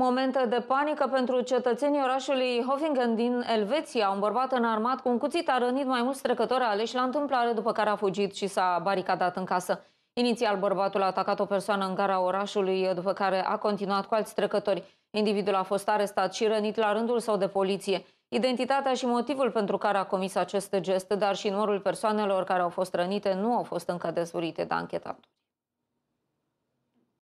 Momente de panică pentru cetățenii orașului Hoffingen din Elveția. Un bărbat înarmat cu un cuțit a rănit mai mulți trecători aleși la întâmplare, după care a fugit și s-a baricadat în casă. Inițial, bărbatul a atacat o persoană în gara orașului, după care a continuat cu alți trecători. Individul a fost arestat și rănit la rândul său de poliție. Identitatea și motivul pentru care a comis acest gest, dar și numărul persoanelor care au fost rănite, nu au fost încă dezvăluite de anchetator.